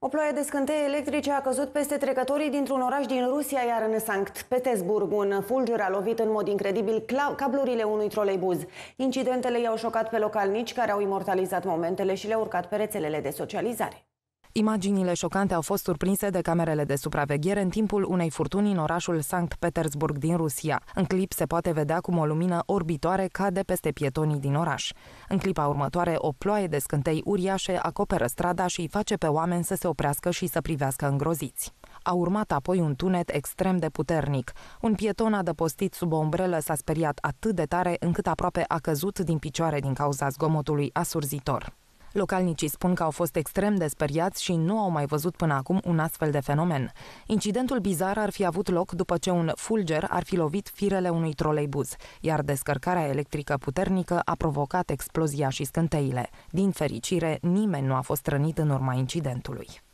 O ploaie de scânteie electrice a căzut peste trecătorii dintr-un oraș din Rusia, iar în Sankt Petersburg un fulger a lovit în mod incredibil cablurile unui troleibuz. Incidentele i-au șocat pe localnici care au imortalizat momentele și le-au urcat pe rețelele de socializare. Imaginile șocante au fost surprinse de camerele de supraveghere în timpul unei furtuni în orașul Sankt Petersburg din Rusia. În clip se poate vedea cum o lumină orbitoare cade peste pietonii din oraș. În clipa următoare, o ploaie de scântei uriașe acoperă strada și îi face pe oameni să se oprească și să privească îngroziți. A urmat apoi un tunet extrem de puternic. Un pieton adăpostit sub o umbrelă s-a speriat atât de tare încât aproape a căzut din picioare din cauza zgomotului asurzitor. Localnicii spun că au fost extrem de speriați și nu au mai văzut până acum un astfel de fenomen. Incidentul bizar ar fi avut loc după ce un fulger ar fi lovit firele unui troleibuz, iar descărcarea electrică puternică a provocat explozia și scânteile. Din fericire, nimeni nu a fost rănit în urma incidentului.